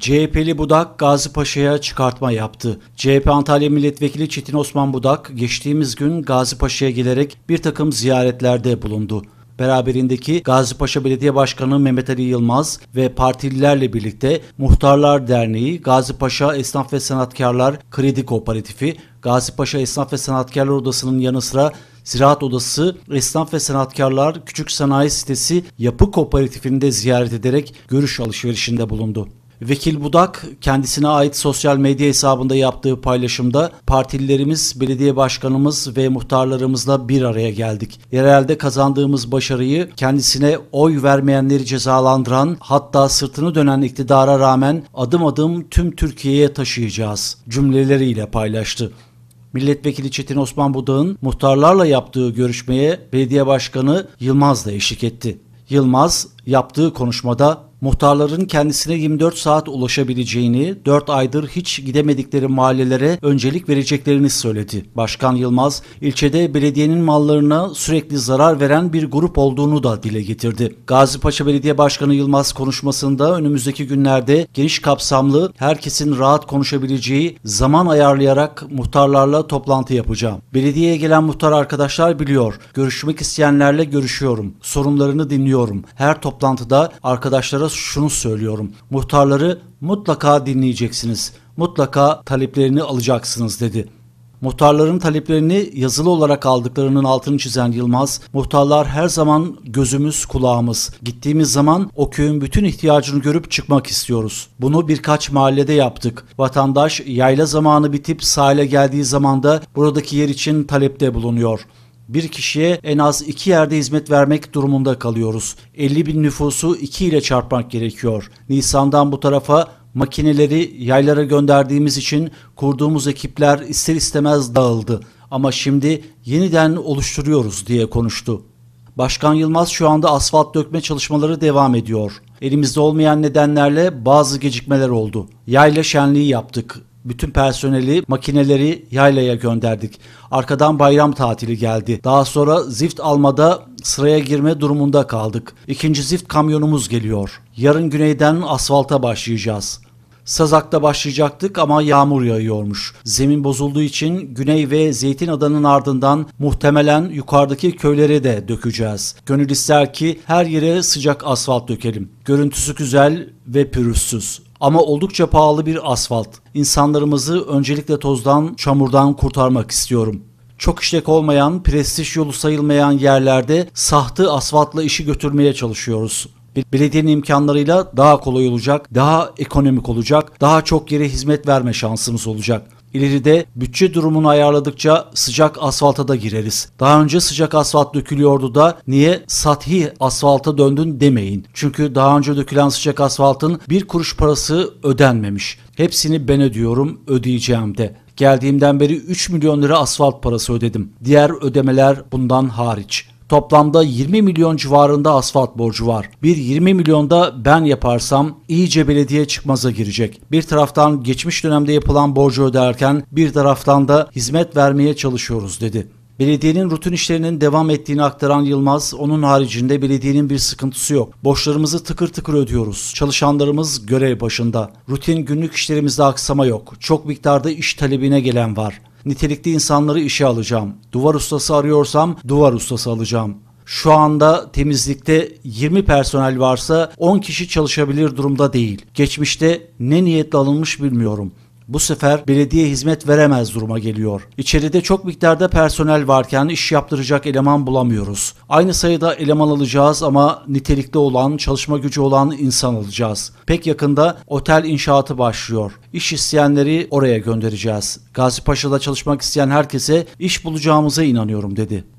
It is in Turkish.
CHP'li Budak Gazi Paşa'ya çıkartma yaptı. CHP Antalya Milletvekili Çetin Osman Budak geçtiğimiz gün Gazi Paşa'ya gelerek bir takım ziyaretlerde bulundu. Beraberindeki Gazi Paşa Belediye Başkanı Mehmet Ali Yılmaz ve partililerle birlikte Muhtarlar Derneği, Gazi Paşa Esnaf ve Sanatkarlar Kredi Kooperatifi, Gazi Paşa Esnaf ve Sanatkarlar Odası'nın yanı sıra Ziraat Odası, Esnaf ve Sanatkarlar Küçük Sanayi Sitesi Yapı Kooperatifi'ni de ziyaret ederek görüş alışverişinde bulundu. Vekil Budak kendisine ait sosyal medya hesabında yaptığı paylaşımda partililerimiz, belediye başkanımız ve muhtarlarımızla bir araya geldik. Yerelde kazandığımız başarıyı kendisine oy vermeyenleri cezalandıran hatta sırtını dönen iktidara rağmen adım adım tüm Türkiye'ye taşıyacağız cümleleriyle paylaştı. Milletvekili Çetin Osman Budak'ın muhtarlarla yaptığı görüşmeye belediye başkanı Yılmaz da eşlik etti. Yılmaz, Yaptığı konuşmada muhtarların kendisine 24 saat ulaşabileceğini, 4 aydır hiç gidemedikleri mahallelere öncelik vereceklerini söyledi. Başkan Yılmaz, ilçede belediyenin mallarına sürekli zarar veren bir grup olduğunu da dile getirdi. Gazi Paşa Belediye Başkanı Yılmaz konuşmasında önümüzdeki günlerde geniş kapsamlı, herkesin rahat konuşabileceği zaman ayarlayarak muhtarlarla toplantı yapacağım. Belediyeye gelen muhtar arkadaşlar biliyor, görüşmek isteyenlerle görüşüyorum, sorunlarını dinliyorum. Her toplantı toplantıda arkadaşlara şunu söylüyorum. Muhtarları mutlaka dinleyeceksiniz. Mutlaka taleplerini alacaksınız dedi. Muhtarların taleplerini yazılı olarak aldıklarının altını çizen Yılmaz, muhtarlar her zaman gözümüz kulağımız. Gittiğimiz zaman o köyün bütün ihtiyacını görüp çıkmak istiyoruz. Bunu birkaç mahallede yaptık. Vatandaş yayla zamanı bitip sahile geldiği zaman da buradaki yer için talepte bulunuyor.'' Bir kişiye en az iki yerde hizmet vermek durumunda kalıyoruz. 50 bin nüfusu 2 ile çarpmak gerekiyor. Nisan'dan bu tarafa makineleri yaylara gönderdiğimiz için kurduğumuz ekipler ister istemez dağıldı. Ama şimdi yeniden oluşturuyoruz diye konuştu. Başkan Yılmaz şu anda asfalt dökme çalışmaları devam ediyor. Elimizde olmayan nedenlerle bazı gecikmeler oldu. Yayla şenliği yaptık. Bütün personeli, makineleri yaylaya gönderdik. Arkadan bayram tatili geldi. Daha sonra zift almada sıraya girme durumunda kaldık. İkinci zift kamyonumuz geliyor. Yarın güneyden asfalta başlayacağız. Sazak'ta başlayacaktık ama yağmur yağıyormuş. Zemin bozulduğu için Güney ve Zeytin Adanın ardından muhtemelen yukarıdaki köylere de dökeceğiz. Gönül ister ki her yere sıcak asfalt dökelim. Görüntüsü güzel ve pürüzsüz ama oldukça pahalı bir asfalt. İnsanlarımızı öncelikle tozdan, çamurdan kurtarmak istiyorum. Çok işlek olmayan, prestij yolu sayılmayan yerlerde sahtı asfaltla işi götürmeye çalışıyoruz. Belediyenin imkanlarıyla daha kolay olacak, daha ekonomik olacak, daha çok yere hizmet verme şansımız olacak. İleride bütçe durumunu ayarladıkça sıcak asfalta da gireriz. Daha önce sıcak asfalt dökülüyordu da niye sathi asfalta döndün demeyin. Çünkü daha önce dökülen sıcak asfaltın bir kuruş parası ödenmemiş. Hepsini ben ödüyorum, ödeyeceğim de. Geldiğimden beri 3 milyon lira asfalt parası ödedim. Diğer ödemeler bundan hariç. Toplamda 20 milyon civarında asfalt borcu var. Bir 20 milyonda ben yaparsam iyice belediye çıkmaza girecek. Bir taraftan geçmiş dönemde yapılan borcu öderken bir taraftan da hizmet vermeye çalışıyoruz dedi. Belediyenin rutin işlerinin devam ettiğini aktaran Yılmaz, onun haricinde belediyenin bir sıkıntısı yok. Borçlarımızı tıkır tıkır ödüyoruz. Çalışanlarımız görev başında. Rutin günlük işlerimizde aksama yok. Çok miktarda iş talebine gelen var. Nitelikli insanları işe alacağım. Duvar ustası arıyorsam duvar ustası alacağım. Şu anda temizlikte 20 personel varsa 10 kişi çalışabilir durumda değil. Geçmişte ne niyetle alınmış bilmiyorum. Bu sefer belediye hizmet veremez duruma geliyor. İçeride çok miktarda personel varken iş yaptıracak eleman bulamıyoruz. Aynı sayıda eleman alacağız ama nitelikli olan, çalışma gücü olan insan alacağız. Pek yakında otel inşaatı başlıyor. İş isteyenleri oraya göndereceğiz. Gazipaşa'da çalışmak isteyen herkese iş bulacağımıza inanıyorum dedi.